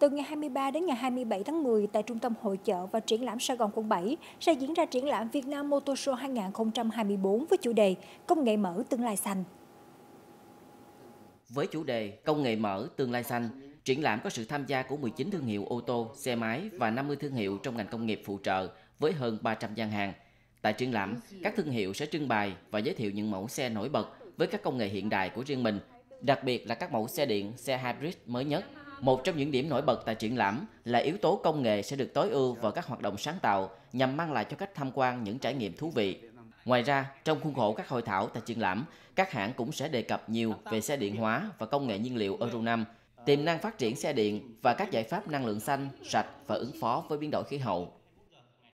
Từ ngày 23 đến ngày 27 tháng 10 tại Trung tâm Hội chợ và Triển lãm Sài Gòn quận 7 sẽ diễn ra triển lãm Việt Nam Motor Show 2024 với chủ đề Công nghệ mở tương lai xanh. Với chủ đề Công nghệ mở tương lai xanh, triển lãm có sự tham gia của 19 thương hiệu ô tô, xe máy và 50 thương hiệu trong ngành công nghiệp phụ trợ với hơn 300 gian hàng. Tại triển lãm, các thương hiệu sẽ trưng bày và giới thiệu những mẫu xe nổi bật với các công nghệ hiện đại của riêng mình, đặc biệt là các mẫu xe điện, xe hybrid mới nhất một trong những điểm nổi bật tại triển lãm là yếu tố công nghệ sẽ được tối ưu vào các hoạt động sáng tạo nhằm mang lại cho khách tham quan những trải nghiệm thú vị. Ngoài ra, trong khuôn khổ các hội thảo tại triển lãm, các hãng cũng sẽ đề cập nhiều về xe điện hóa và công nghệ nhiên liệu Euro 5, tiềm năng phát triển xe điện và các giải pháp năng lượng xanh, sạch và ứng phó với biến đổi khí hậu.